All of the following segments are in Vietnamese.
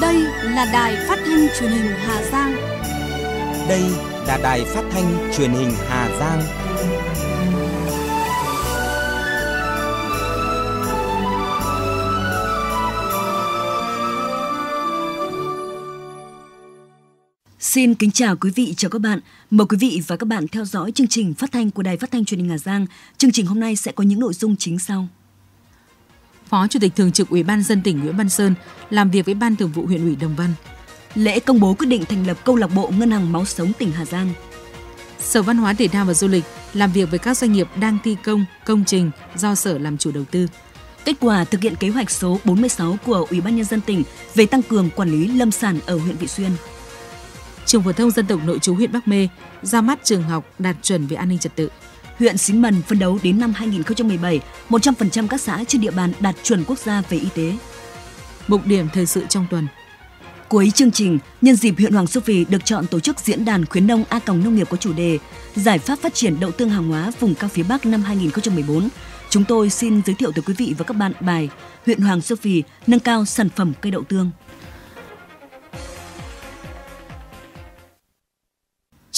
Đây là đài phát thanh truyền hình Hà Giang. Đây là đài phát thanh truyền hình Hà Giang. Xin kính chào quý vị, chào các bạn. Mời quý vị và các bạn theo dõi chương trình phát thanh của Đài Phát thanh Truyền hình Hà Giang. Chương trình hôm nay sẽ có những nội dung chính sau. Phó Chủ tịch Thường trực Ủy ban dân tỉnh Nguyễn Văn Sơn làm việc với Ban Thường vụ huyện ủy Đồng Văn. Lễ công bố quyết định thành lập câu lạc bộ Ngân hàng Máu Sống tỉnh Hà Giang. Sở Văn hóa Thể thao và Du lịch làm việc với các doanh nghiệp đang thi công công trình do Sở làm chủ đầu tư. Kết quả thực hiện kế hoạch số 46 của Ủy ban nhân dân tỉnh về tăng cường quản lý lâm sản ở huyện Vị Xuyên trường phổ thông dân tộc nội trú huyện Bắc Mê ra mắt trường học đạt chuẩn về an ninh trật tự. Huyện Xín Mần phân đấu đến năm 2017, 100% các xã trên địa bàn đạt chuẩn quốc gia về y tế. Mục điểm thời sự trong tuần. Cuối chương trình, nhân dịp huyện Hoàng Su Phi được chọn tổ chức diễn đàn khuyến nông A còng nông nghiệp có chủ đề Giải pháp phát triển đậu tương hàng hóa vùng cao phía Bắc năm 2014. Chúng tôi xin giới thiệu tới quý vị và các bạn bài Huyện Hoàng Su Phi nâng cao sản phẩm cây đậu tương.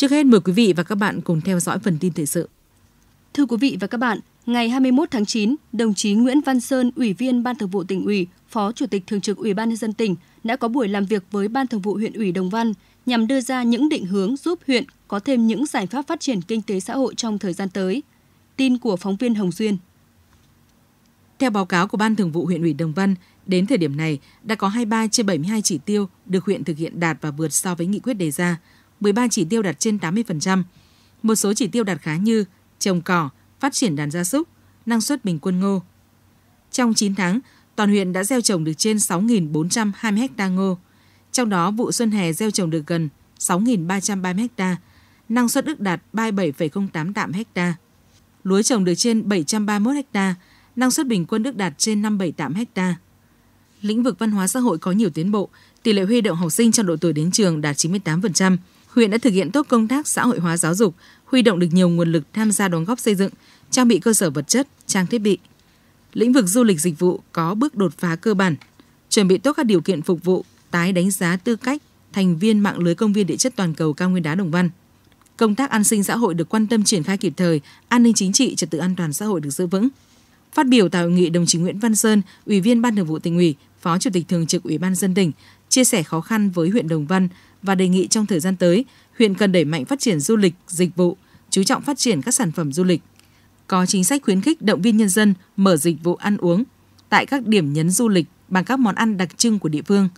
Trước hết mời quý vị và các bạn cùng theo dõi phần tin thời sự. Thưa quý vị và các bạn, ngày 21 tháng 9, đồng chí Nguyễn Văn Sơn, Ủy viên Ban Thường vụ tỉnh ủy, Phó Chủ tịch Thường trực Ủy ban nhân dân tỉnh đã có buổi làm việc với Ban Thường vụ huyện ủy Đồng Văn nhằm đưa ra những định hướng giúp huyện có thêm những giải pháp phát triển kinh tế xã hội trong thời gian tới. Tin của phóng viên Hồng Duyên. Theo báo cáo của Ban Thường vụ huyện ủy Đồng Văn, đến thời điểm này đã có 23 trên 72 chỉ tiêu được huyện thực hiện đạt và vượt so với nghị quyết đề ra. 13 chỉ tiêu đạt trên 80%. Một số chỉ tiêu đạt khá như trồng cỏ, phát triển đàn gia súc, năng suất bình quân ngô. Trong 9 tháng, toàn huyện đã gieo trồng được trên 6.420 ha ngô. Trong đó, vụ xuân hè gieo trồng được gần 6.330 ha, năng suất ước đạt 37,08 tạm ha. Lúa trồng được trên 731 ha, năng suất bình quân ước đạt trên 578 ha. Lĩnh vực văn hóa xã hội có nhiều tiến bộ, tỷ lệ huy động học sinh trong độ tuổi đến trường đạt 98% huyện đã thực hiện tốt công tác xã hội hóa giáo dục, huy động được nhiều nguồn lực tham gia đóng góp xây dựng, trang bị cơ sở vật chất, trang thiết bị. Lĩnh vực du lịch dịch vụ có bước đột phá cơ bản, chuẩn bị tốt các điều kiện phục vụ, tái đánh giá tư cách thành viên mạng lưới công viên địa chất toàn cầu cao nguyên đá Đồng Văn. Công tác an sinh xã hội được quan tâm triển khai kịp thời, an ninh chính trị, trật tự an toàn xã hội được giữ vững. Phát biểu tại hội nghị, đồng chí Nguyễn Văn Sơn, Ủy viên Ban Thường vụ tỉnh ủy, Phó Chủ tịch Thường trực Ủy ban dân tỉnh, chia sẻ khó khăn với huyện Đồng Văn và đề nghị trong thời gian tới, huyện cần đẩy mạnh phát triển du lịch, dịch vụ, chú trọng phát triển các sản phẩm du lịch. Có chính sách khuyến khích động viên nhân dân mở dịch vụ ăn uống tại các điểm nhấn du lịch bằng các món ăn đặc trưng của địa phương,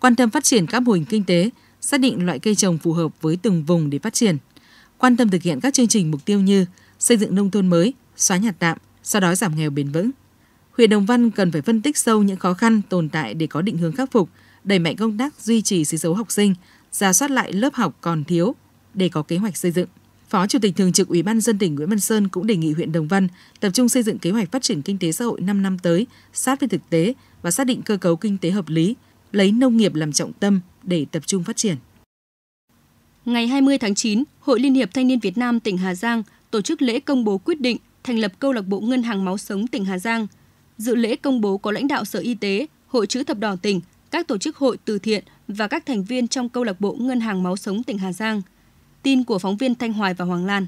quan tâm phát triển các mô hình kinh tế, xác định loại cây trồng phù hợp với từng vùng để phát triển, quan tâm thực hiện các chương trình mục tiêu như xây dựng nông thôn mới, xóa nhà tạm, sau đó giảm nghèo bền vững. Huyện Đồng Văn cần phải phân tích sâu những khó khăn tồn tại để có định hướng khắc phục, đẩy mạnh công tác duy trì sĩ số học sinh, ra soát lại lớp học còn thiếu để có kế hoạch xây dựng. Phó Chủ tịch Thường trực Ủy ban dân tỉnh Nguyễn Văn Sơn cũng đề nghị huyện Đồng Văn tập trung xây dựng kế hoạch phát triển kinh tế xã hội 5 năm tới, sát với thực tế và xác định cơ cấu kinh tế hợp lý, lấy nông nghiệp làm trọng tâm để tập trung phát triển. Ngày 20 tháng 9, Hội Liên hiệp Thanh niên Việt Nam tỉnh Hà Giang tổ chức lễ công bố quyết định thành lập câu lạc bộ Ngân hàng Máu Sống tỉnh Hà Giang. Dự lễ công bố có lãnh đạo Sở Y tế, Hội chữ thập đỏ tỉnh, các tổ chức hội từ thiện và các thành viên trong câu lạc bộ Ngân hàng Máu Sống tỉnh Hà Giang. Tin của phóng viên Thanh Hoài và Hoàng Lan.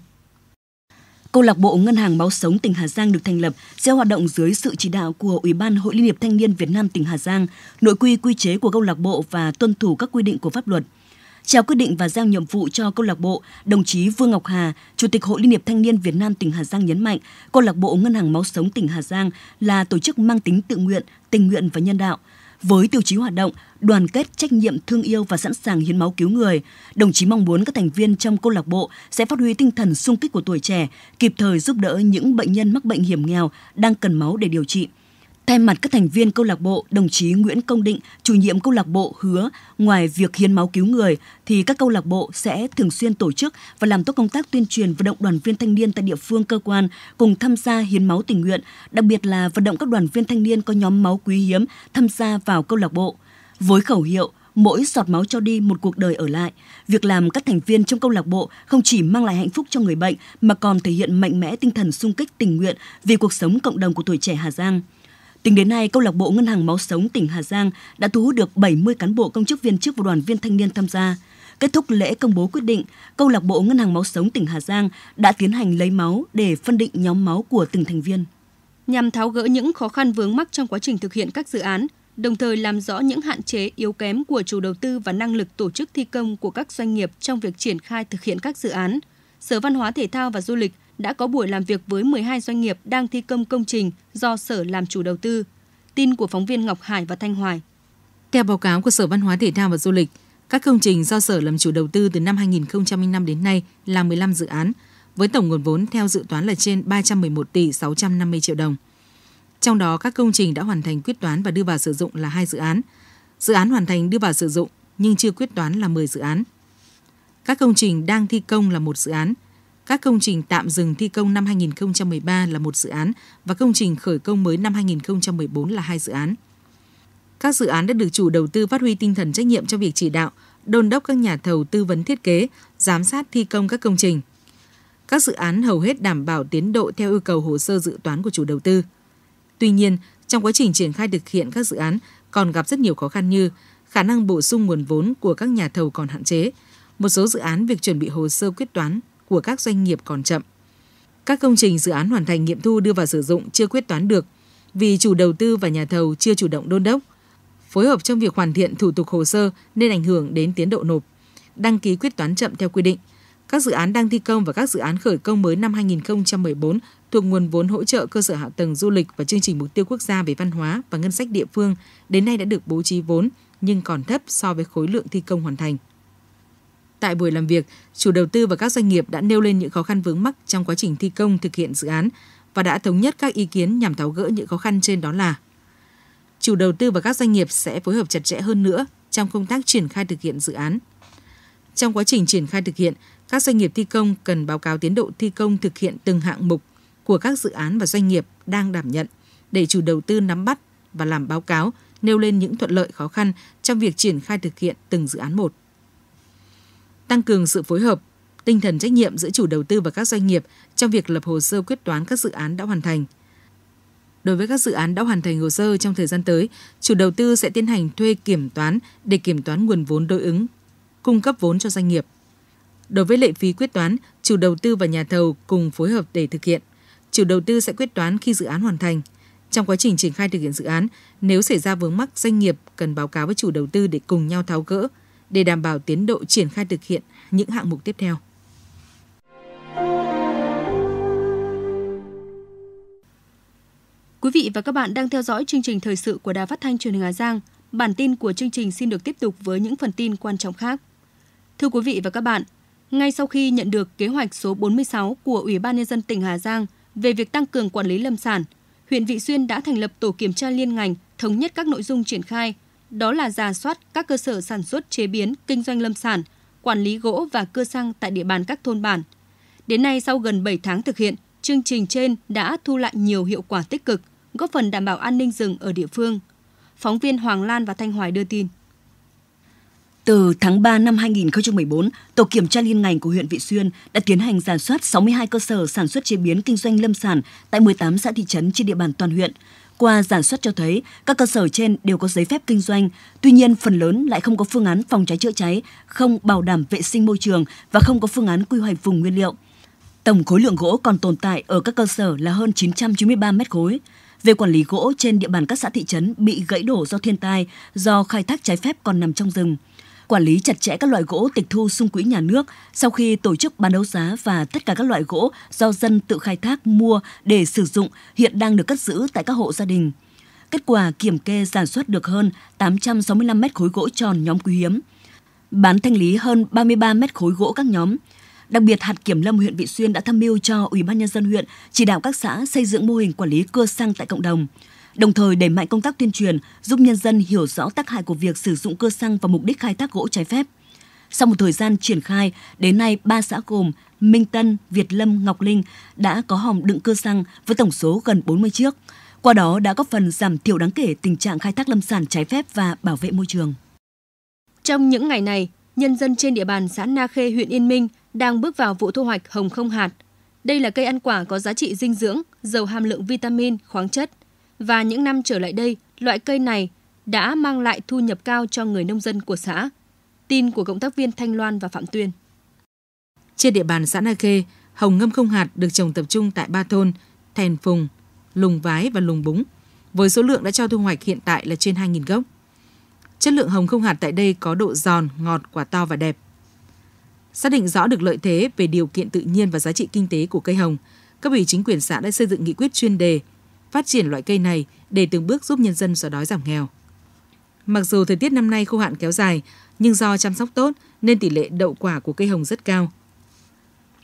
Câu lạc bộ Ngân hàng Máu Sống tỉnh Hà Giang được thành lập sẽ hoạt động dưới sự chỉ đạo của Ủy ban Hội Liên hiệp Thanh niên Việt Nam tỉnh Hà Giang, nội quy quy chế của câu lạc bộ và tuân thủ các quy định của pháp luật. Trao quyết định và giao nhiệm vụ cho câu lạc bộ, đồng chí Vương Ngọc Hà, Chủ tịch Hội Liên hiệp Thanh niên Việt Nam tỉnh Hà Giang nhấn mạnh, câu lạc bộ Ngân hàng Máu Sống tỉnh Hà Giang là tổ chức mang tính tự nguyện, tình nguyện và nhân đạo – với tiêu chí hoạt động, đoàn kết trách nhiệm thương yêu và sẵn sàng hiến máu cứu người, đồng chí mong muốn các thành viên trong câu lạc bộ sẽ phát huy tinh thần sung kích của tuổi trẻ, kịp thời giúp đỡ những bệnh nhân mắc bệnh hiểm nghèo đang cần máu để điều trị. Thay mặt các thành viên câu lạc bộ, đồng chí Nguyễn Công Định, chủ nhiệm câu lạc bộ hứa ngoài việc hiến máu cứu người thì các câu lạc bộ sẽ thường xuyên tổ chức và làm tốt công tác tuyên truyền vận động đoàn viên thanh niên tại địa phương cơ quan cùng tham gia hiến máu tình nguyện, đặc biệt là vận động các đoàn viên thanh niên có nhóm máu quý hiếm tham gia vào câu lạc bộ. Với khẩu hiệu mỗi giọt máu cho đi một cuộc đời ở lại. Việc làm các thành viên trong câu lạc bộ không chỉ mang lại hạnh phúc cho người bệnh mà còn thể hiện mạnh mẽ tinh thần sung kích tình nguyện vì cuộc sống cộng đồng của tuổi trẻ Hà Giang. Tính đến nay, câu lạc bộ Ngân hàng Máu Sống tỉnh Hà Giang đã thu hút được 70 cán bộ công chức viên chức và đoàn viên thanh niên tham gia. Kết thúc lễ công bố quyết định, câu lạc bộ Ngân hàng Máu Sống tỉnh Hà Giang đã tiến hành lấy máu để phân định nhóm máu của từng thành viên. Nhằm tháo gỡ những khó khăn vướng mắc trong quá trình thực hiện các dự án, đồng thời làm rõ những hạn chế yếu kém của chủ đầu tư và năng lực tổ chức thi công của các doanh nghiệp trong việc triển khai thực hiện các dự án. Sở Văn hóa Thể thao và Du lịch – đã có buổi làm việc với 12 doanh nghiệp đang thi công công trình do Sở làm chủ đầu tư. Tin của phóng viên Ngọc Hải và Thanh Hoài. Theo báo cáo của Sở Văn hóa Thể thao và Du lịch, các công trình do Sở làm chủ đầu tư từ năm 2005 đến nay là 15 dự án, với tổng nguồn vốn theo dự toán là trên 311 tỷ 650 triệu đồng. Trong đó, các công trình đã hoàn thành quyết toán và đưa vào sử dụng là hai dự án. Dự án hoàn thành đưa vào sử dụng nhưng chưa quyết toán là 10 dự án. Các công trình đang thi công là một dự án, các công trình tạm dừng thi công năm 2013 là một dự án và công trình khởi công mới năm 2014 là hai dự án. Các dự án đã được chủ đầu tư phát huy tinh thần trách nhiệm trong việc chỉ đạo, đôn đốc các nhà thầu tư vấn thiết kế, giám sát thi công các công trình. Các dự án hầu hết đảm bảo tiến độ theo yêu cầu hồ sơ dự toán của chủ đầu tư. Tuy nhiên, trong quá trình triển khai thực hiện các dự án còn gặp rất nhiều khó khăn như khả năng bổ sung nguồn vốn của các nhà thầu còn hạn chế, một số dự án việc chuẩn bị hồ sơ quyết toán của các doanh nghiệp còn chậm. Các công trình dự án hoàn thành nghiệm thu đưa vào sử dụng chưa quyết toán được vì chủ đầu tư và nhà thầu chưa chủ động đôn đốc, phối hợp trong việc hoàn thiện thủ tục hồ sơ nên ảnh hưởng đến tiến độ nộp, đăng ký quyết toán chậm theo quy định. Các dự án đang thi công và các dự án khởi công mới năm 2014 thuộc nguồn vốn hỗ trợ cơ sở hạ tầng du lịch và chương trình mục tiêu quốc gia về văn hóa và ngân sách địa phương đến nay đã được bố trí vốn nhưng còn thấp so với khối lượng thi công hoàn thành. Tại buổi làm việc, chủ đầu tư và các doanh nghiệp đã nêu lên những khó khăn vướng mắc trong quá trình thi công thực hiện dự án và đã thống nhất các ý kiến nhằm tháo gỡ những khó khăn trên đó là chủ đầu tư và các doanh nghiệp sẽ phối hợp chặt chẽ hơn nữa trong công tác triển khai thực hiện dự án. Trong quá trình triển khai thực hiện, các doanh nghiệp thi công cần báo cáo tiến độ thi công thực hiện từng hạng mục của các dự án và doanh nghiệp đang đảm nhận để chủ đầu tư nắm bắt và làm báo cáo nêu lên những thuận lợi khó khăn trong việc triển khai thực hiện từng dự án một tăng cường sự phối hợp, tinh thần trách nhiệm giữa chủ đầu tư và các doanh nghiệp trong việc lập hồ sơ quyết toán các dự án đã hoàn thành. Đối với các dự án đã hoàn thành hồ sơ trong thời gian tới, chủ đầu tư sẽ tiến hành thuê kiểm toán để kiểm toán nguồn vốn đối ứng, cung cấp vốn cho doanh nghiệp. Đối với lệ phí quyết toán, chủ đầu tư và nhà thầu cùng phối hợp để thực hiện. Chủ đầu tư sẽ quyết toán khi dự án hoàn thành. Trong quá trình triển khai thực hiện dự án, nếu xảy ra vướng mắc, doanh nghiệp cần báo cáo với chủ đầu tư để cùng nhau tháo gỡ để đảm bảo tiến độ triển khai thực hiện những hạng mục tiếp theo. Quý vị và các bạn đang theo dõi chương trình thời sự của Đài Phát thanh Truyền hình Hà Giang. Bản tin của chương trình xin được tiếp tục với những phần tin quan trọng khác. Thưa quý vị và các bạn, ngay sau khi nhận được kế hoạch số 46 của Ủy ban nhân dân tỉnh Hà Giang về việc tăng cường quản lý lâm sản, huyện Vị Xuyên đã thành lập tổ kiểm tra liên ngành thống nhất các nội dung triển khai đó là giả soát các cơ sở sản xuất chế biến, kinh doanh lâm sản, quản lý gỗ và cưa xăng tại địa bàn các thôn bản. Đến nay, sau gần 7 tháng thực hiện, chương trình trên đã thu lại nhiều hiệu quả tích cực, góp phần đảm bảo an ninh rừng ở địa phương. Phóng viên Hoàng Lan và Thanh Hoài đưa tin. Từ tháng 3 năm 2014, Tổ kiểm tra liên ngành của huyện Vị Xuyên đã tiến hành giả soát 62 cơ sở sản xuất chế biến kinh doanh lâm sản tại 18 xã thị trấn trên địa bàn toàn huyện, qua giả soát cho thấy, các cơ sở trên đều có giấy phép kinh doanh, tuy nhiên phần lớn lại không có phương án phòng cháy chữa cháy, không bảo đảm vệ sinh môi trường và không có phương án quy hoạch vùng nguyên liệu. Tổng khối lượng gỗ còn tồn tại ở các cơ sở là hơn 993 mét khối. Về quản lý gỗ trên địa bàn các xã thị trấn bị gãy đổ do thiên tai, do khai thác trái phép còn nằm trong rừng quản lý chặt chẽ các loại gỗ tịch thu sung quỹ nhà nước sau khi tổ chức bán đấu giá và tất cả các loại gỗ do dân tự khai thác mua để sử dụng hiện đang được cất giữ tại các hộ gia đình. Kết quả kiểm kê sản xuất được hơn 865 mét khối gỗ tròn nhóm quý hiếm, bán thanh lý hơn 33 mét khối gỗ các nhóm. Đặc biệt, hạt kiểm lâm huyện Vị Xuyên đã tham mưu cho Ủy ban nhân dân huyện chỉ đạo các xã xây dựng mô hình quản lý cưa xăng tại cộng đồng đồng thời đẩy mạnh công tác tuyên truyền, giúp nhân dân hiểu rõ tác hại của việc sử dụng cơ xăng và mục đích khai thác gỗ trái phép. Sau một thời gian triển khai, đến nay ba xã gồm Minh Tân, Việt Lâm, Ngọc Linh đã có hòm đựng cơ xăng với tổng số gần 40 chiếc. Qua đó đã góp phần giảm thiểu đáng kể tình trạng khai thác lâm sản trái phép và bảo vệ môi trường. Trong những ngày này, nhân dân trên địa bàn xã Na Khê, huyện Yên Minh đang bước vào vụ thu hoạch hồng không hạt. Đây là cây ăn quả có giá trị dinh dưỡng, giàu hàm lượng vitamin, khoáng chất, và những năm trở lại đây, loại cây này đã mang lại thu nhập cao cho người nông dân của xã. Tin của cộng tác viên Thanh Loan và Phạm Tuyên. Trên địa bàn xã Na Khê, hồng ngâm không hạt được trồng tập trung tại ba thôn Thèn Phùng, Lùng Vái và Lùng Búng, với số lượng đã cho thu hoạch hiện tại là trên 2.000 gốc. Chất lượng hồng không hạt tại đây có độ giòn, ngọt, quả to và đẹp. Xác định rõ được lợi thế về điều kiện tự nhiên và giá trị kinh tế của cây hồng, các ủy chính quyền xã đã xây dựng nghị quyết chuyên đề phát triển loại cây này để từng bước giúp nhân dân xóa đói giảm nghèo. Mặc dù thời tiết năm nay khô hạn kéo dài, nhưng do chăm sóc tốt nên tỷ lệ đậu quả của cây hồng rất cao.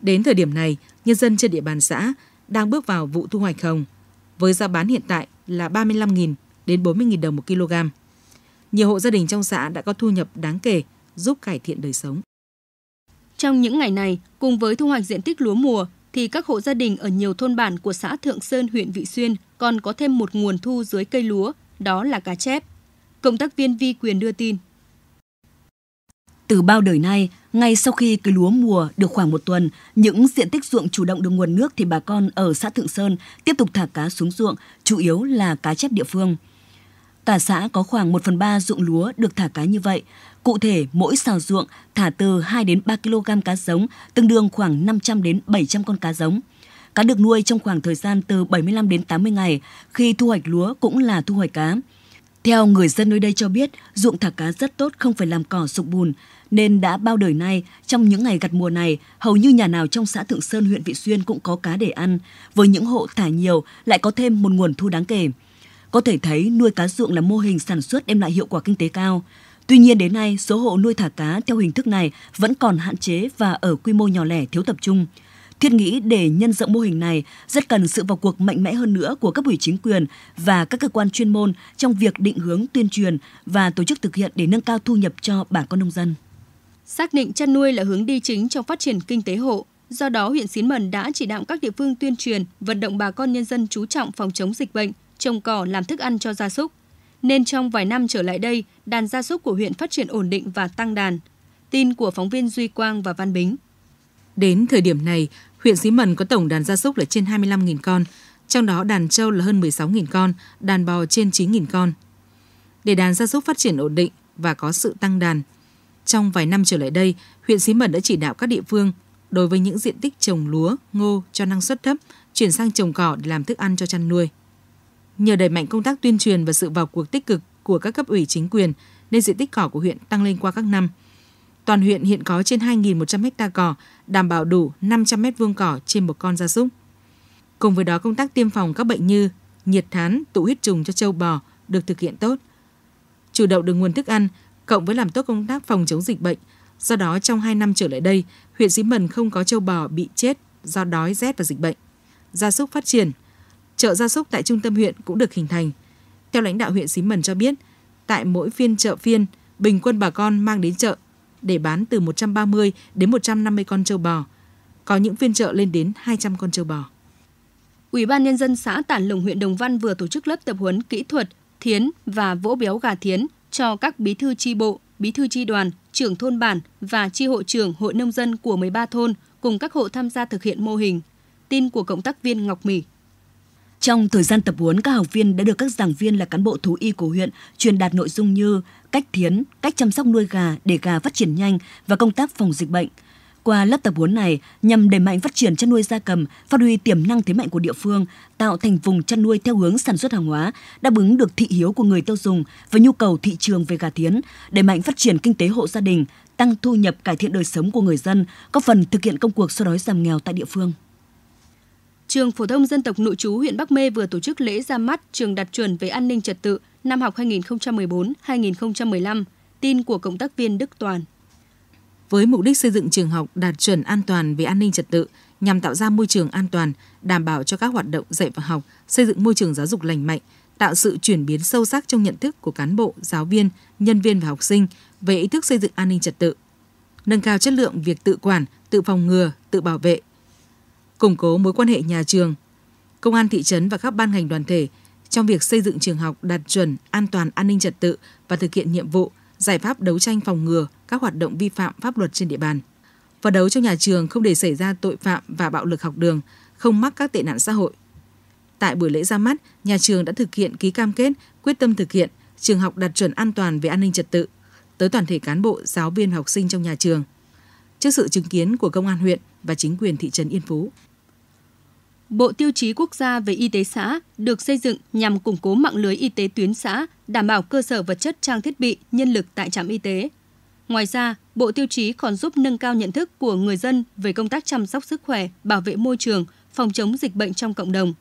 Đến thời điểm này, nhân dân trên địa bàn xã đang bước vào vụ thu hoạch hồng với giá bán hiện tại là 35.000 đến 40.000 đồng một kg. Nhiều hộ gia đình trong xã đã có thu nhập đáng kể giúp cải thiện đời sống. Trong những ngày này, cùng với thu hoạch diện tích lúa mùa, thì các hộ gia đình ở nhiều thôn bản của xã Thượng Sơn, huyện Vị Xuyên còn có thêm một nguồn thu dưới cây lúa, đó là cá chép. Công tác viên Vi Quyền đưa tin. Từ bao đời nay, ngay sau khi cây lúa mùa được khoảng một tuần, những diện tích ruộng chủ động được nguồn nước thì bà con ở xã Thượng Sơn tiếp tục thả cá xuống ruộng, chủ yếu là cá chép địa phương. Cả xã có khoảng 1 phần 3 ruộng lúa được thả cá như vậy. Cụ thể, mỗi sào ruộng thả từ 2 đến 3 kg cá giống, tương đương khoảng 500 đến 700 con cá giống. Cá được nuôi trong khoảng thời gian từ 75 đến 80 ngày, khi thu hoạch lúa cũng là thu hoạch cá. Theo người dân nơi đây cho biết, ruộng thả cá rất tốt không phải làm cỏ sụp bùn, nên đã bao đời nay, trong những ngày gặt mùa này, hầu như nhà nào trong xã Thượng Sơn huyện Vị Xuyên cũng có cá để ăn. Với những hộ thả nhiều, lại có thêm một nguồn thu đáng kể. Có thể thấy nuôi cá ruộng là mô hình sản xuất đem lại hiệu quả kinh tế cao. Tuy nhiên đến nay, số hộ nuôi thả cá theo hình thức này vẫn còn hạn chế và ở quy mô nhỏ lẻ thiếu tập trung. Thiết nghĩ để nhân rộng mô hình này rất cần sự vào cuộc mạnh mẽ hơn nữa của các ủy chính quyền và các cơ quan chuyên môn trong việc định hướng tuyên truyền và tổ chức thực hiện để nâng cao thu nhập cho bà con nông dân. Xác định chăn nuôi là hướng đi chính trong phát triển kinh tế hộ, do đó huyện Xín Mần đã chỉ đạo các địa phương tuyên truyền, vận động bà con nhân dân chú trọng phòng chống dịch bệnh, trồng cỏ làm thức ăn cho gia súc, nên trong vài năm trở lại đây, đàn gia súc của huyện phát triển ổn định và tăng đàn. Tin của phóng viên Duy Quang và Văn Bính. Đến thời điểm này, huyện Xí Mần có tổng đàn gia súc là trên 25.000 con, trong đó đàn trâu là hơn 16.000 con, đàn bò trên 9.000 con. Để đàn gia súc phát triển ổn định và có sự tăng đàn, trong vài năm trở lại đây, huyện Xí Mần đã chỉ đạo các địa phương đối với những diện tích trồng lúa, ngô cho năng suất thấp, chuyển sang trồng cỏ để làm thức ăn cho chăn nuôi. Nhờ đẩy mạnh công tác tuyên truyền và sự vào cuộc tích cực của các cấp ủy chính quyền nên diện tích cỏ của huyện tăng lên qua các năm. Toàn huyện hiện có trên 2.100 ha cỏ, đảm bảo đủ 500 m2 cỏ trên một con gia súc. Cùng với đó công tác tiêm phòng các bệnh như nhiệt thán, tụ huyết trùng cho châu bò được thực hiện tốt. Chủ động được nguồn thức ăn, cộng với làm tốt công tác phòng chống dịch bệnh, do đó trong 2 năm trở lại đây, huyện Xí Mần không có châu bò bị chết do đói rét và dịch bệnh. Gia súc phát triển – Chợ gia súc tại trung tâm huyện cũng được hình thành. Theo lãnh đạo huyện Xín Mần cho biết, tại mỗi phiên chợ phiên, bình quân bà con mang đến chợ để bán từ 130 đến 150 con trâu bò. Có những phiên chợ lên đến 200 con trâu bò. Ủy ban nhân dân xã Tản Lùng huyện Đồng Văn vừa tổ chức lớp tập huấn kỹ thuật thiến và vỗ béo gà thiến cho các bí thư tri bộ, bí thư tri đoàn, trưởng thôn bản và tri hội trưởng hội nông dân của 13 thôn cùng các hộ tham gia thực hiện mô hình. Tin của cộng tác viên Ngọc Mỹ trong thời gian tập huấn, các học viên đã được các giảng viên là cán bộ thú y của huyện truyền đạt nội dung như cách thiến, cách chăm sóc nuôi gà để gà phát triển nhanh và công tác phòng dịch bệnh. Qua lớp tập huấn này nhằm đẩy mạnh phát triển chăn nuôi gia cầm, phát huy tiềm năng thế mạnh của địa phương, tạo thành vùng chăn nuôi theo hướng sản xuất hàng hóa, đáp ứng được thị hiếu của người tiêu dùng và nhu cầu thị trường về gà thiến, đẩy mạnh phát triển kinh tế hộ gia đình, tăng thu nhập cải thiện đời sống của người dân, góp phần thực hiện công cuộc xóa đói giảm nghèo tại địa phương. Trường Phổ thông Dân tộc Nội trú huyện Bắc Mê vừa tổ chức lễ ra mắt trường đạt chuẩn về an ninh trật tự năm học 2014-2015, tin của Cộng tác viên Đức Toàn. Với mục đích xây dựng trường học đạt chuẩn an toàn về an ninh trật tự, nhằm tạo ra môi trường an toàn, đảm bảo cho các hoạt động dạy và học, xây dựng môi trường giáo dục lành mạnh, tạo sự chuyển biến sâu sắc trong nhận thức của cán bộ, giáo viên, nhân viên và học sinh về ý thức xây dựng an ninh trật tự, nâng cao chất lượng việc tự quản, tự phòng ngừa, tự bảo vệ, củng cố mối quan hệ nhà trường, công an thị trấn và các ban ngành đoàn thể trong việc xây dựng trường học đạt chuẩn an toàn an ninh trật tự và thực hiện nhiệm vụ, giải pháp đấu tranh phòng ngừa các hoạt động vi phạm pháp luật trên địa bàn. Phấn đấu cho nhà trường không để xảy ra tội phạm và bạo lực học đường, không mắc các tệ nạn xã hội. Tại buổi lễ ra mắt, nhà trường đã thực hiện ký cam kết quyết tâm thực hiện trường học đạt chuẩn an toàn về an ninh trật tự tới toàn thể cán bộ, giáo viên học sinh trong nhà trường trước sự chứng kiến của công an huyện và chính quyền thị trấn Yên Phú. Bộ tiêu chí quốc gia về y tế xã được xây dựng nhằm củng cố mạng lưới y tế tuyến xã, đảm bảo cơ sở vật chất trang thiết bị, nhân lực tại trạm y tế. Ngoài ra, bộ tiêu chí còn giúp nâng cao nhận thức của người dân về công tác chăm sóc sức khỏe, bảo vệ môi trường, phòng chống dịch bệnh trong cộng đồng.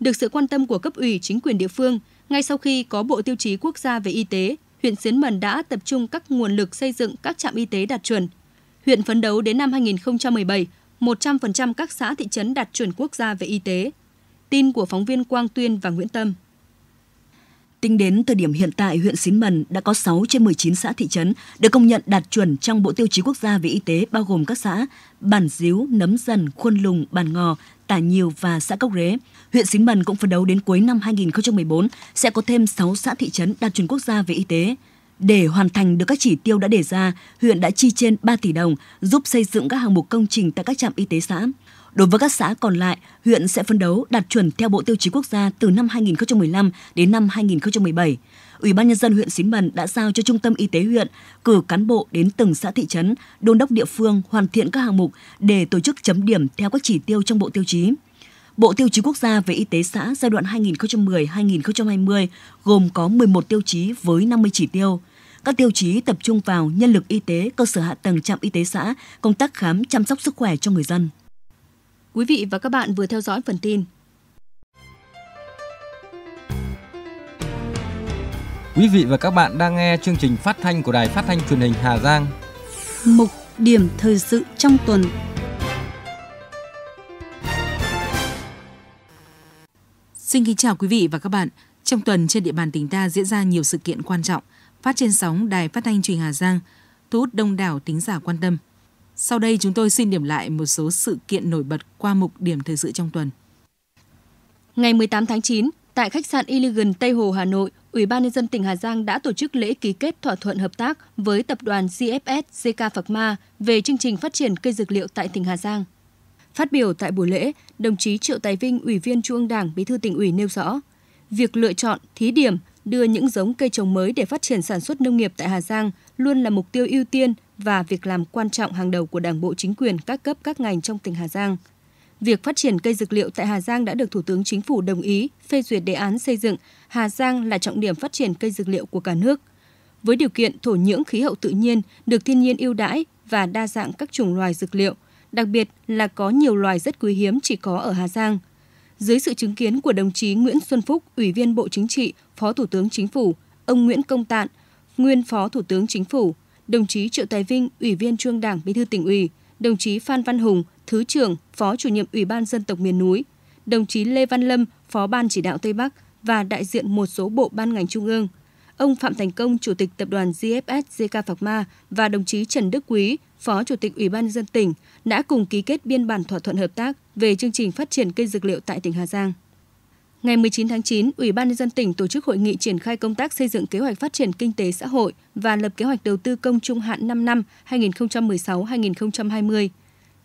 Được sự quan tâm của cấp ủy chính quyền địa phương, ngay sau khi có bộ tiêu chí quốc gia về y tế, huyện Xến Mần đã tập trung các nguồn lực xây dựng các trạm y tế đạt chuẩn, Huyện phấn đấu đến năm 2017, 100% các xã thị trấn đạt chuẩn quốc gia về y tế. Tin của phóng viên Quang Tuyên và Nguyễn Tâm. Tính đến thời điểm hiện tại, huyện Xín Mần đã có 6 trên 19 xã thị trấn được công nhận đạt chuẩn trong Bộ Tiêu chí Quốc gia về Y tế bao gồm các xã Bản Díu, Nấm Dần, Khuôn Lùng, Bản Ngò, Tả Nhiều và xã Cốc Rế. Huyện Xín Mần cũng phấn đấu đến cuối năm 2014 sẽ có thêm 6 xã thị trấn đạt chuẩn quốc gia về y tế. Để hoàn thành được các chỉ tiêu đã đề ra, huyện đã chi trên 3 tỷ đồng giúp xây dựng các hạng mục công trình tại các trạm y tế xã. Đối với các xã còn lại, huyện sẽ phân đấu đạt chuẩn theo Bộ Tiêu chí Quốc gia từ năm 2015 đến năm 2017. Ủy ban nhân dân huyện Xín Mần đã giao cho Trung tâm Y tế huyện cử cán bộ đến từng xã thị trấn, đôn đốc địa phương hoàn thiện các hạng mục để tổ chức chấm điểm theo các chỉ tiêu trong Bộ Tiêu chí. Bộ Tiêu chí Quốc gia về Y tế xã giai đoạn 2010-2020 gồm có 11 tiêu chí với 50 chỉ tiêu. Các tiêu chí tập trung vào nhân lực y tế, cơ sở hạ tầng trạm y tế xã, công tác khám chăm sóc sức khỏe cho người dân. Quý vị và các bạn vừa theo dõi phần tin. Quý vị và các bạn đang nghe chương trình phát thanh của Đài Phát thanh Truyền hình Hà Giang. Mục điểm thời sự trong tuần. Xin kính chào quý vị và các bạn. Trong tuần trên địa bàn tỉnh ta diễn ra nhiều sự kiện quan trọng – phát trên sóng Đài Phát thanh Truyền Hà Giang, thu hút đông đảo tính giả quan tâm. Sau đây chúng tôi xin điểm lại một số sự kiện nổi bật qua mục điểm thời sự trong tuần. Ngày 18 tháng 9, tại khách sạn Iligan Tây Hồ Hà Nội, Ủy ban nhân dân tỉnh Hà Giang đã tổ chức lễ ký kết thỏa thuận hợp tác với tập đoàn CFS JK Phạc Ma về chương trình phát triển cây dược liệu tại tỉnh Hà Giang. Phát biểu tại buổi lễ, đồng chí Triệu Tài Vinh, Ủy viên Trung ương Đảng, Bí thư tỉnh ủy nêu rõ, việc lựa chọn, thí điểm, đưa những giống cây trồng mới để phát triển sản xuất nông nghiệp tại Hà Giang luôn là mục tiêu ưu tiên và việc làm quan trọng hàng đầu của Đảng bộ chính quyền các cấp các ngành trong tỉnh Hà Giang. Việc phát triển cây dược liệu tại Hà Giang đã được Thủ tướng Chính phủ đồng ý phê duyệt đề án xây dựng Hà Giang là trọng điểm phát triển cây dược liệu của cả nước. Với điều kiện thổ nhưỡng khí hậu tự nhiên được thiên nhiên ưu đãi và đa dạng các chủng loài dược liệu, đặc biệt là có nhiều loài rất quý hiếm chỉ có ở Hà Giang – dưới sự chứng kiến của đồng chí Nguyễn Xuân Phúc, Ủy viên Bộ Chính trị, Phó Thủ tướng Chính phủ, ông Nguyễn Công Tạn, nguyên Phó Thủ tướng Chính phủ, đồng chí Triệu Tài Vinh, Ủy viên Trung Đảng Bí thư tỉnh ủy, đồng chí Phan Văn Hùng, Thứ trưởng, Phó Chủ nhiệm Ủy ban dân tộc miền núi, đồng chí Lê Văn Lâm, Phó Ban chỉ đạo Tây Bắc và đại diện một số bộ ban ngành trung ương. Ông Phạm Thành Công, Chủ tịch Tập đoàn GFS JK Phạc Ma và đồng chí Trần Đức Quý, Phó Chủ tịch Ủy ban dân tỉnh đã cùng ký kết biên bản thỏa thuận hợp tác về chương trình phát triển cây dược liệu tại tỉnh Hà Giang. Ngày 19 tháng 9, Ủy ban nhân dân tỉnh tổ chức hội nghị triển khai công tác xây dựng kế hoạch phát triển kinh tế xã hội và lập kế hoạch đầu tư công trung hạn 5 năm 2016-2020.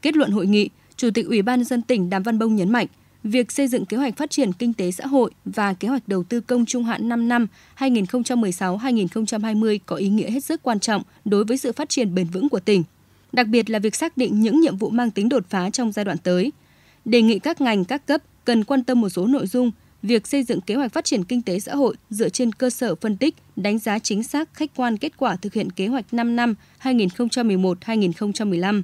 Kết luận hội nghị, Chủ tịch Ủy ban nhân dân tỉnh Đàm Văn Bông nhấn mạnh, việc xây dựng kế hoạch phát triển kinh tế xã hội và kế hoạch đầu tư công trung hạn 5 năm 2016-2020 có ý nghĩa hết sức quan trọng đối với sự phát triển bền vững của tỉnh đặc biệt là việc xác định những nhiệm vụ mang tính đột phá trong giai đoạn tới. Đề nghị các ngành các cấp cần quan tâm một số nội dung, việc xây dựng kế hoạch phát triển kinh tế xã hội dựa trên cơ sở phân tích, đánh giá chính xác khách quan kết quả thực hiện kế hoạch 5 năm 2011-2015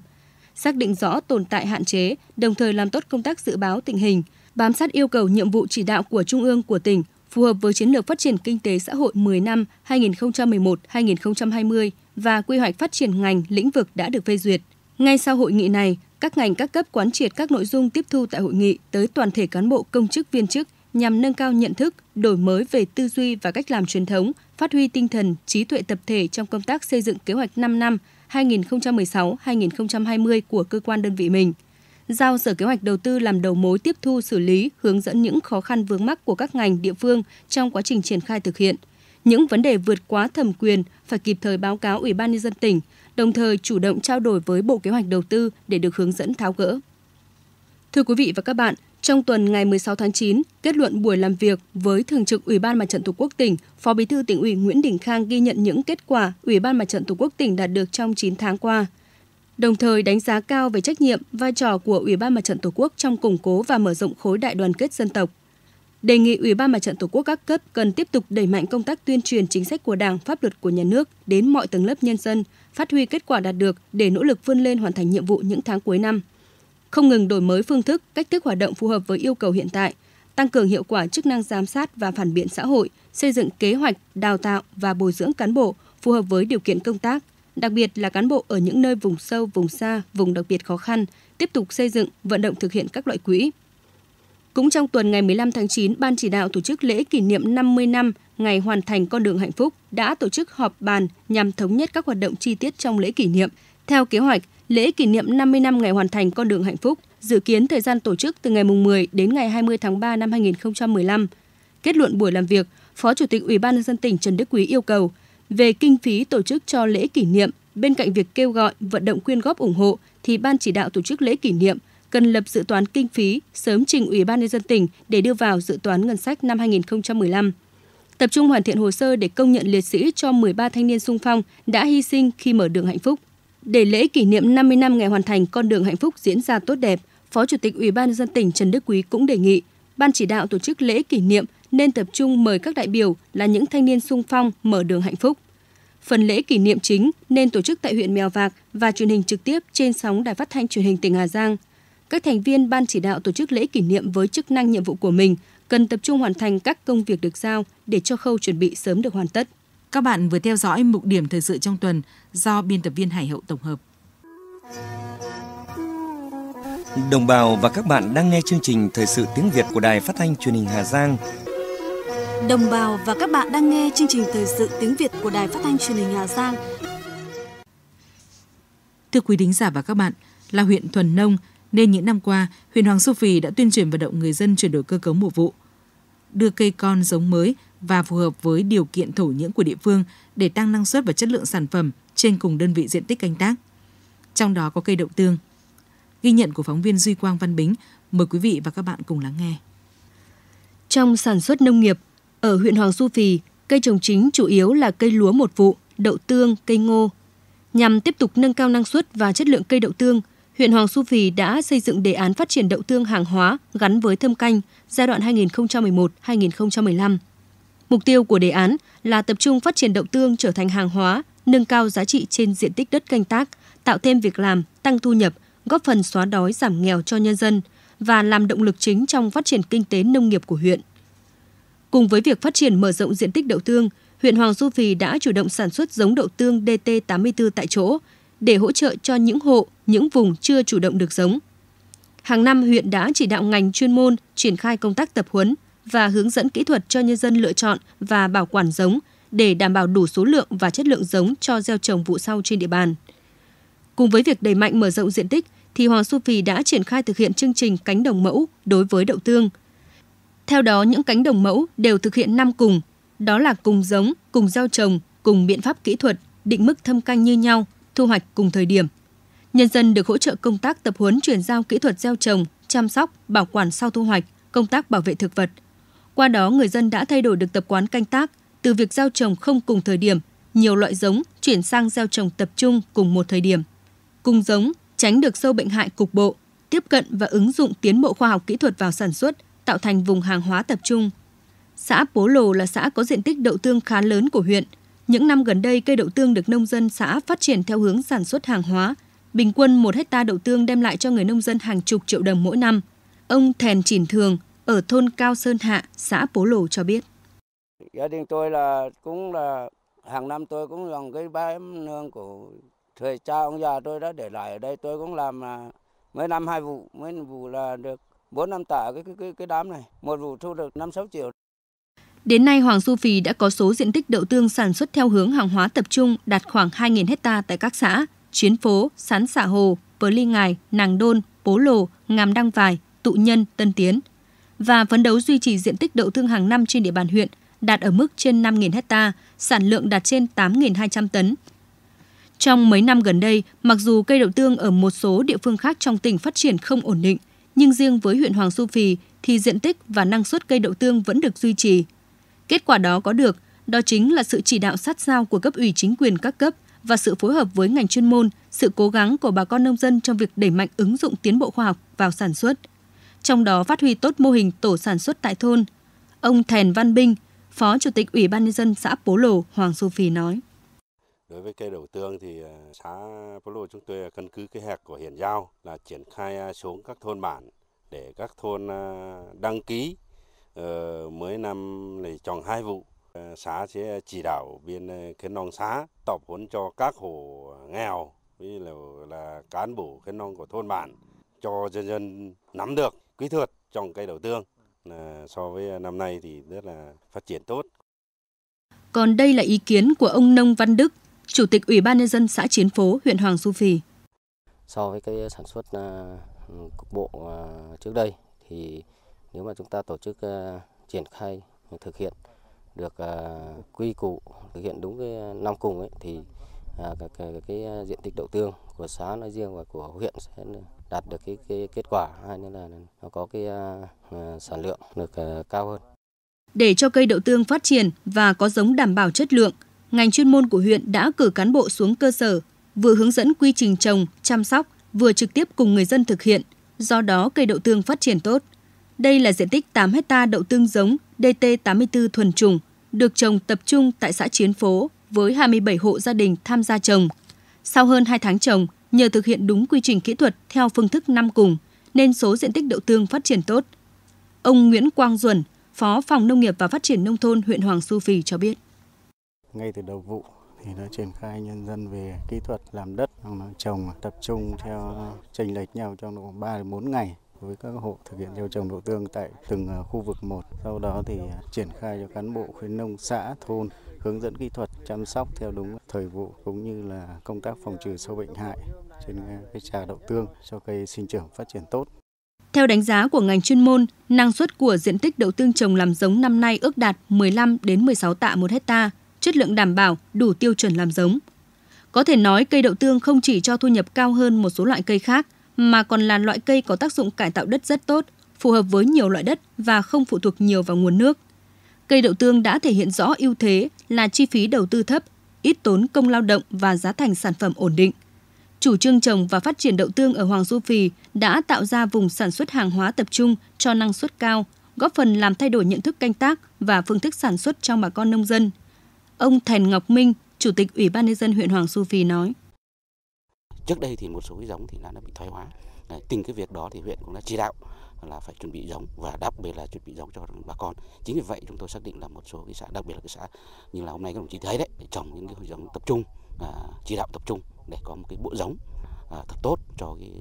xác định rõ tồn tại hạn chế, đồng thời làm tốt công tác dự báo tình hình, bám sát yêu cầu nhiệm vụ chỉ đạo của Trung ương của tỉnh phù hợp với chiến lược phát triển kinh tế xã hội 10 năm 2011-2020 và quy hoạch phát triển ngành lĩnh vực đã được phê duyệt. Ngay sau hội nghị này, các ngành các cấp quán triệt các nội dung tiếp thu tại hội nghị tới toàn thể cán bộ công chức viên chức nhằm nâng cao nhận thức, đổi mới về tư duy và cách làm truyền thống, phát huy tinh thần, trí tuệ tập thể trong công tác xây dựng kế hoạch 5 năm 2016-2020 của cơ quan đơn vị mình giao Sở Kế hoạch Đầu tư làm đầu mối tiếp thu xử lý, hướng dẫn những khó khăn vướng mắc của các ngành địa phương trong quá trình triển khai thực hiện. Những vấn đề vượt quá thẩm quyền phải kịp thời báo cáo Ủy ban nhân dân tỉnh, đồng thời chủ động trao đổi với Bộ Kế hoạch Đầu tư để được hướng dẫn tháo gỡ. Thưa quý vị và các bạn, trong tuần ngày 16 tháng 9, kết luận buổi làm việc với Thường trực Ủy ban Mặt trận Tổ quốc tỉnh, Phó Bí thư tỉnh ủy Nguyễn Đình Khang ghi nhận những kết quả Ủy ban Mặt trận Tổ quốc tỉnh đạt được trong 9 tháng qua – đồng thời đánh giá cao về trách nhiệm, vai trò của Ủy ban Mặt trận Tổ quốc trong củng cố và mở rộng khối đại đoàn kết dân tộc. Đề nghị Ủy ban Mặt trận Tổ quốc các cấp cần tiếp tục đẩy mạnh công tác tuyên truyền chính sách của Đảng, pháp luật của nhà nước đến mọi tầng lớp nhân dân, phát huy kết quả đạt được để nỗ lực vươn lên hoàn thành nhiệm vụ những tháng cuối năm. Không ngừng đổi mới phương thức, cách thức hoạt động phù hợp với yêu cầu hiện tại, tăng cường hiệu quả chức năng giám sát và phản biện xã hội, xây dựng kế hoạch, đào tạo và bồi dưỡng cán bộ phù hợp với điều kiện công tác, đặc biệt là cán bộ ở những nơi vùng sâu, vùng xa, vùng đặc biệt khó khăn, tiếp tục xây dựng, vận động thực hiện các loại quỹ. Cũng trong tuần ngày 15 tháng 9, Ban chỉ đạo tổ chức lễ kỷ niệm 50 năm ngày hoàn thành con đường hạnh phúc đã tổ chức họp bàn nhằm thống nhất các hoạt động chi tiết trong lễ kỷ niệm. Theo kế hoạch, lễ kỷ niệm 50 năm ngày hoàn thành con đường hạnh phúc dự kiến thời gian tổ chức từ ngày 10 đến ngày 20 tháng 3 năm 2015. Kết luận buổi làm việc, Phó Chủ tịch Ủy ban nhân dân tỉnh Trần Đức Quý yêu cầu – về kinh phí tổ chức cho lễ kỷ niệm, bên cạnh việc kêu gọi vận động quyên góp ủng hộ thì ban chỉ đạo tổ chức lễ kỷ niệm cần lập dự toán kinh phí sớm trình Ủy ban nhân dân tỉnh để đưa vào dự toán ngân sách năm 2015. Tập trung hoàn thiện hồ sơ để công nhận liệt sĩ cho 13 thanh niên sung phong đã hy sinh khi mở đường hạnh phúc. Để lễ kỷ niệm 50 năm ngày hoàn thành con đường hạnh phúc diễn ra tốt đẹp, Phó Chủ tịch Ủy ban nhân dân tỉnh Trần Đức Quý cũng đề nghị ban chỉ đạo tổ chức lễ kỷ niệm nên tập trung mời các đại biểu là những thanh niên sung phong mở đường hạnh phúc Phần lễ kỷ niệm chính nên tổ chức tại huyện Mèo Vạc và truyền hình trực tiếp trên sóng Đài Phát thanh Truyền hình tỉnh Hà Giang. Các thành viên ban chỉ đạo tổ chức lễ kỷ niệm với chức năng nhiệm vụ của mình cần tập trung hoàn thành các công việc được giao để cho khâu chuẩn bị sớm được hoàn tất. Các bạn vừa theo dõi mục điểm thời sự trong tuần do biên tập viên Hải Hậu tổng hợp. Đồng bào và các bạn đang nghe chương trình thời sự tiếng Việt của Đài Phát thanh Truyền hình Hà Giang Đồng bào và các bạn đang nghe chương trình thời sự tiếng Việt của Đài Phát thanh Truyền hình Hà Giang. Thưa quý đính giả và các bạn, là huyện thuần nông nên những năm qua, huyện Hoàng Su Phi đã tuyên truyền vận động người dân chuyển đổi cơ cấu mùa vụ, đưa cây con giống mới và phù hợp với điều kiện thổ nhưỡng của địa phương để tăng năng suất và chất lượng sản phẩm trên cùng đơn vị diện tích canh tác. Trong đó có cây đậu tương. Ghi nhận của phóng viên Duy Quang Văn Bính, mời quý vị và các bạn cùng lắng nghe. Trong sản xuất nông nghiệp, ở huyện Hoàng Su Phi, cây trồng chính chủ yếu là cây lúa một vụ, đậu tương, cây ngô. Nhằm tiếp tục nâng cao năng suất và chất lượng cây đậu tương, huyện Hoàng Su Phi đã xây dựng đề án phát triển đậu tương hàng hóa gắn với thâm canh giai đoạn 2011-2015. Mục tiêu của đề án là tập trung phát triển đậu tương trở thành hàng hóa, nâng cao giá trị trên diện tích đất canh tác, tạo thêm việc làm, tăng thu nhập, góp phần xóa đói giảm nghèo cho nhân dân và làm động lực chính trong phát triển kinh tế nông nghiệp của huyện. Cùng với việc phát triển mở rộng diện tích đậu tương, huyện Hoàng Su Phì đã chủ động sản xuất giống đậu tương DT84 tại chỗ để hỗ trợ cho những hộ, những vùng chưa chủ động được giống. Hàng năm, huyện đã chỉ đạo ngành chuyên môn triển khai công tác tập huấn và hướng dẫn kỹ thuật cho nhân dân lựa chọn và bảo quản giống để đảm bảo đủ số lượng và chất lượng giống cho gieo trồng vụ sau trên địa bàn. Cùng với việc đẩy mạnh mở rộng diện tích, thì Hoàng Su Phì đã triển khai thực hiện chương trình cánh đồng mẫu đối với đậu tương – theo đó, những cánh đồng mẫu đều thực hiện năm cùng, đó là cùng giống, cùng gieo trồng, cùng biện pháp kỹ thuật, định mức thâm canh như nhau, thu hoạch cùng thời điểm. Nhân dân được hỗ trợ công tác tập huấn chuyển giao kỹ thuật gieo trồng, chăm sóc, bảo quản sau thu hoạch, công tác bảo vệ thực vật. Qua đó, người dân đã thay đổi được tập quán canh tác, từ việc gieo trồng không cùng thời điểm, nhiều loại giống chuyển sang gieo trồng tập trung cùng một thời điểm. Cùng giống tránh được sâu bệnh hại cục bộ, tiếp cận và ứng dụng tiến bộ khoa học kỹ thuật vào sản xuất – tạo thành vùng hàng hóa tập trung. Xã Pố Lồ là xã có diện tích đậu tương khá lớn của huyện. Những năm gần đây, cây đậu tương được nông dân xã phát triển theo hướng sản xuất hàng hóa. Bình quân 1 hecta đậu tương đem lại cho người nông dân hàng chục triệu đồng mỗi năm. Ông Thèn Chỉn Thường ở thôn Cao Sơn Hạ, xã Pố Lồ cho biết. Gia đình tôi là cũng là hàng năm tôi cũng làm cái ba em nương của thời cha ông già tôi đã để lại ở đây tôi cũng làm à, mấy năm hai vụ mấy vụ là được bốn năm tạ cái, cái, cái, cái đám này, một vụ thu được 5-6 triệu. Đến nay, Hoàng Su Phi đã có số diện tích đậu tương sản xuất theo hướng hàng hóa tập trung đạt khoảng 2.000 hecta tại các xã Chiến Phố, Sán Xả Hồ, Pờ Ly Ngài, Nàng Đôn, Bố Lồ, Ngàm Đăng Vài, Tụ Nhân, Tân Tiến và phấn đấu duy trì diện tích đậu tương hàng năm trên địa bàn huyện đạt ở mức trên 5.000 hecta, sản lượng đạt trên 8.200 tấn. Trong mấy năm gần đây, mặc dù cây đậu tương ở một số địa phương khác trong tỉnh phát triển không ổn định – nhưng riêng với huyện Hoàng Su Phi thì diện tích và năng suất cây đậu tương vẫn được duy trì. Kết quả đó có được, đó chính là sự chỉ đạo sát sao của cấp ủy chính quyền các cấp và sự phối hợp với ngành chuyên môn, sự cố gắng của bà con nông dân trong việc đẩy mạnh ứng dụng tiến bộ khoa học vào sản xuất. Trong đó phát huy tốt mô hình tổ sản xuất tại thôn. Ông Thèn Văn Binh, Phó Chủ tịch Ủy ban nhân dân xã Pố Lồ, Hoàng Su Phi nói. Đối với cây đậu tương thì à, xã Lô chúng tôi căn cứ cái hoạch của hiền giao là triển khai à, xuống các thôn bản để các thôn à, đăng ký ờ, mới năm này tròn hai vụ ờ, xã sẽ chỉ đạo bên khuyến nông xã tập huấn cho các hộ nghèo với là, là cán bộ khuyến nông của thôn bản cho dân dân nắm được kỹ thuật trồng cây đậu tương là so với năm nay thì rất là phát triển tốt. Còn đây là ý kiến của ông nông Văn Đức, Chủ tịch Ủy ban nhân dân xã Chiến Phố, huyện Hoàng Su Phi. So với cái sản xuất à, cục bộ à, trước đây thì nếu mà chúng ta tổ chức à, triển khai thực hiện được quy củ thực hiện đúng cái năm cùng ấy thì À, cái, cái, cái diện tích đậu tương của xã nói riêng và của huyện sẽ đạt được cái, cái kết quả hay nữa là nó có cái sản lượng được cao hơn. Để cho cây đậu tương phát triển và có giống đảm bảo chất lượng, ngành chuyên môn của huyện đã cử cán bộ xuống cơ sở, vừa hướng dẫn quy trình trồng, chăm sóc, vừa trực tiếp cùng người dân thực hiện, do đó cây đậu tương phát triển tốt. Đây là diện tích 8 hecta đậu tương giống DT84 thuần trùng, được trồng tập trung tại xã Chiến Phố với 27 hộ gia đình tham gia trồng. Sau hơn 2 tháng trồng, nhờ thực hiện đúng quy trình kỹ thuật theo phương thức năm cùng, nên số diện tích đậu tương phát triển tốt. Ông Nguyễn Quang Duẩn, Phó Phòng Nông nghiệp và Phát triển Nông thôn huyện Hoàng Su Phì cho biết ngay từ đầu vụ thì nó triển khai nhân dân về kỹ thuật làm đất trồng tập trung theo chênh lệch nhau trong độ 3 đến 4 ngày với các hộ thực hiện gieo trồng đậu tương tại từng à, khu vực một. Sau đó thì à, triển khai cho cán bộ khuyến nông xã thôn hướng dẫn kỹ thuật chăm sóc theo đúng thời vụ cũng như là công tác phòng trừ sâu bệnh hại trên à, cây trà đậu tương cho cây sinh trưởng phát triển tốt. Theo đánh giá của ngành chuyên môn, năng suất của diện tích đậu tương trồng làm giống năm nay ước đạt 15 đến 16 tạ một hecta chất lượng đảm bảo, đủ tiêu chuẩn làm giống. Có thể nói cây đậu tương không chỉ cho thu nhập cao hơn một số loại cây khác mà còn là loại cây có tác dụng cải tạo đất rất tốt, phù hợp với nhiều loại đất và không phụ thuộc nhiều vào nguồn nước. Cây đậu tương đã thể hiện rõ ưu thế là chi phí đầu tư thấp, ít tốn công lao động và giá thành sản phẩm ổn định. Chủ trương trồng và phát triển đậu tương ở Hoàng Su Phì đã tạo ra vùng sản xuất hàng hóa tập trung cho năng suất cao, góp phần làm thay đổi nhận thức canh tác và phương thức sản xuất trong bà con nông dân – Ông Thành Ngọc Minh, Chủ tịch Ủy ban nhân dân huyện Hoàng Su Phi nói. Trước đây thì một số cái giống thì nó bị thoái hóa. Tình cái việc đó thì huyện cũng đã chỉ đạo là phải chuẩn bị giống và đặc biệt là chuẩn bị giống cho bà con. Chính vì vậy chúng tôi xác định là một số cái xã đặc biệt là cái xã như là hôm nay các đồng chí thấy đấy để trồng những cái giống tập trung, à, chỉ đạo tập trung để có một cái bộ giống à, thật tốt cho cái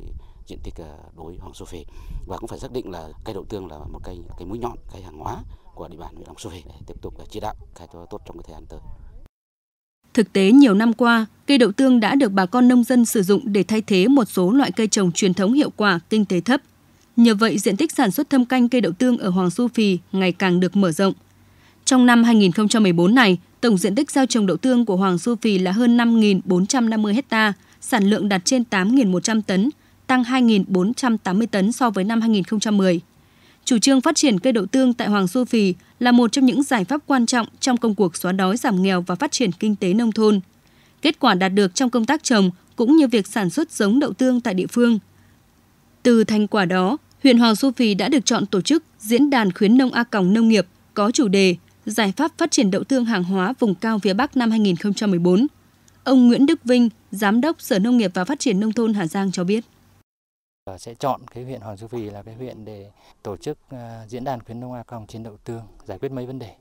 diện tích à, đối Hoàng Su Phi và cũng phải xác định là cây đậu tương là một cây cây mũi nhọn, cây hàng hóa của địa bàn huyện Long Xuôi để tiếp tục ờ, chỉ đạo khai thác tốt trong cái thời gian tới. Thực tế nhiều năm qua, cây đậu tương đã được bà con nông dân sử dụng để thay thế một số loại cây trồng truyền thống hiệu quả, kinh tế thấp. Nhờ vậy, diện tích sản xuất thâm canh cây đậu tương ở Hoàng Su Phì ngày càng được mở rộng. Trong năm 2014 này, tổng diện tích gieo trồng đậu tương của Hoàng Su Phì là hơn 5.450 ha, sản lượng đạt trên 8.100 tấn, tăng 2.480 tấn so với năm 2010. Chủ trương phát triển cây đậu tương tại Hoàng Su Phì là một trong những giải pháp quan trọng trong công cuộc xóa đói giảm nghèo và phát triển kinh tế nông thôn. Kết quả đạt được trong công tác trồng cũng như việc sản xuất giống đậu tương tại địa phương. Từ thành quả đó, huyện Hoàng Su Phì đã được chọn tổ chức diễn đàn khuyến nông A Còng Nông nghiệp có chủ đề Giải pháp phát triển đậu tương hàng hóa vùng cao phía Bắc năm 2014. Ông Nguyễn Đức Vinh, Giám đốc Sở Nông nghiệp và Phát triển Nông thôn Hà Giang cho biết sẽ chọn cái huyện Hoàng Su Phì là cái huyện để tổ chức ờ, diễn đàn khuyến nông A Còng trên đậu tương giải quyết mấy vấn đề.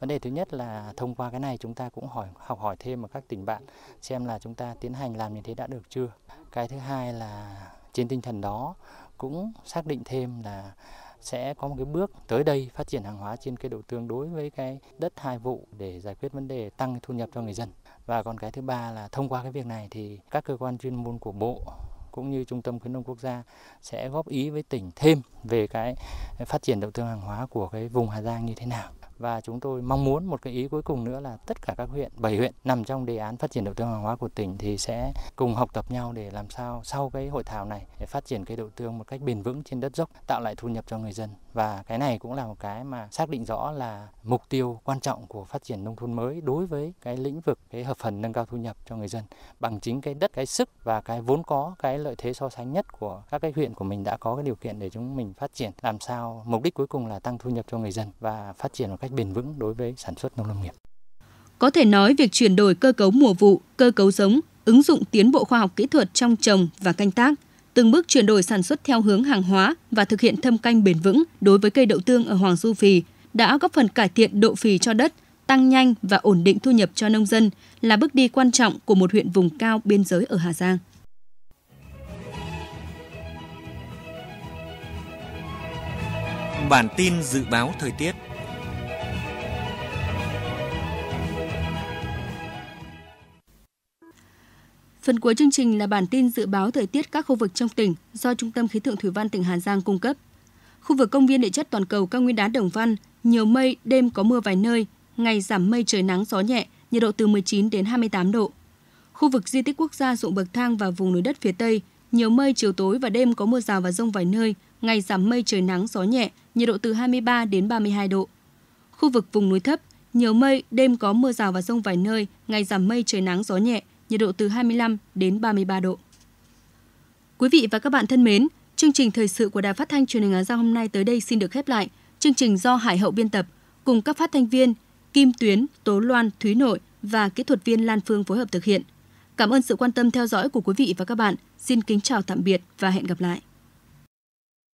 Vấn đề thứ nhất là thông qua cái này chúng ta cũng hỏi học hỏi thêm ở các tỉnh bạn xem là chúng ta tiến hành làm như thế đã được chưa. Cái thứ hai là trên tinh thần đó cũng xác định thêm là sẽ có một cái bước tới đây phát triển hàng hóa trên cái đậu tương đối với cái đất hai vụ để giải quyết vấn đề tăng thu nhập cho người dân. Và còn cái thứ ba là thông qua cái việc này thì các cơ quan chuyên môn của bộ cũng như Trung tâm khuyến nông quốc gia sẽ góp ý với tỉnh thêm về cái phát triển đậu tương hàng hóa của cái vùng Hà Giang như thế nào và chúng tôi mong muốn một cái ý cuối cùng nữa là tất cả các huyện, bảy huyện nằm trong đề án phát triển đầu tư hàng hóa của tỉnh thì sẽ cùng học tập nhau để làm sao sau cái hội thảo này để phát triển cây đậu tương một cách bền vững trên đất dốc, tạo lại thu nhập cho người dân. Và cái này cũng là một cái mà xác định rõ là mục tiêu quan trọng của phát triển nông thôn mới đối với cái lĩnh vực cái hợp phần nâng cao thu nhập cho người dân bằng chính cái đất, cái sức và cái vốn có, cái lợi thế so sánh nhất của các cái huyện của mình đã có cái điều kiện để chúng mình phát triển làm sao mục đích cuối cùng là tăng thu nhập cho người dân và phát triển một cách cách bền vững đối với sản xuất nông lâm nghiệp. Có thể nói việc chuyển đổi cơ cấu mùa vụ, cơ cấu giống, ứng dụng tiến bộ khoa học kỹ thuật trong trồng và canh tác, từng bước chuyển đổi sản xuất theo hướng hàng hóa và thực hiện thâm canh bền vững đối với cây đậu tương ở Hoàng Du Phì đã góp phần cải thiện độ phì cho đất, tăng nhanh và ổn định thu nhập cho nông dân là bước đi quan trọng của một huyện vùng cao biên giới ở Hà Giang. Bản tin dự báo thời tiết Phần cuối chương trình là bản tin dự báo thời tiết các khu vực trong tỉnh do Trung tâm Khí tượng Thủy văn tỉnh Hà Giang cung cấp. Khu vực công viên địa chất toàn cầu cao nguyên đá Đồng Văn, nhiều mây, đêm có mưa vài nơi, ngày giảm mây trời nắng gió nhẹ, nhiệt độ từ 19 đến 28 độ. Khu vực di tích quốc gia ruộng bậc thang và vùng núi đất phía Tây, nhiều mây chiều tối và đêm có mưa rào và rông vài nơi, ngày giảm mây trời nắng gió nhẹ, nhiệt độ từ 23 đến 32 độ. Khu vực vùng núi thấp, nhiều mây, đêm có mưa rào và rông vài nơi, ngày giảm mây trời nắng gió nhẹ, nhiệt độ từ 25 đến 33 độ. Quý vị và các bạn thân mến, chương trình thời sự của Đài Phát thanh Truyền hình Hà Giang hôm nay tới đây xin được khép lại. Chương trình do Hải Hậu biên tập cùng các phát thanh viên Kim Tuyến, Tố Loan, Thúy Nội và kỹ thuật viên Lan Phương phối hợp thực hiện. Cảm ơn sự quan tâm theo dõi của quý vị và các bạn. Xin kính chào tạm biệt và hẹn gặp lại.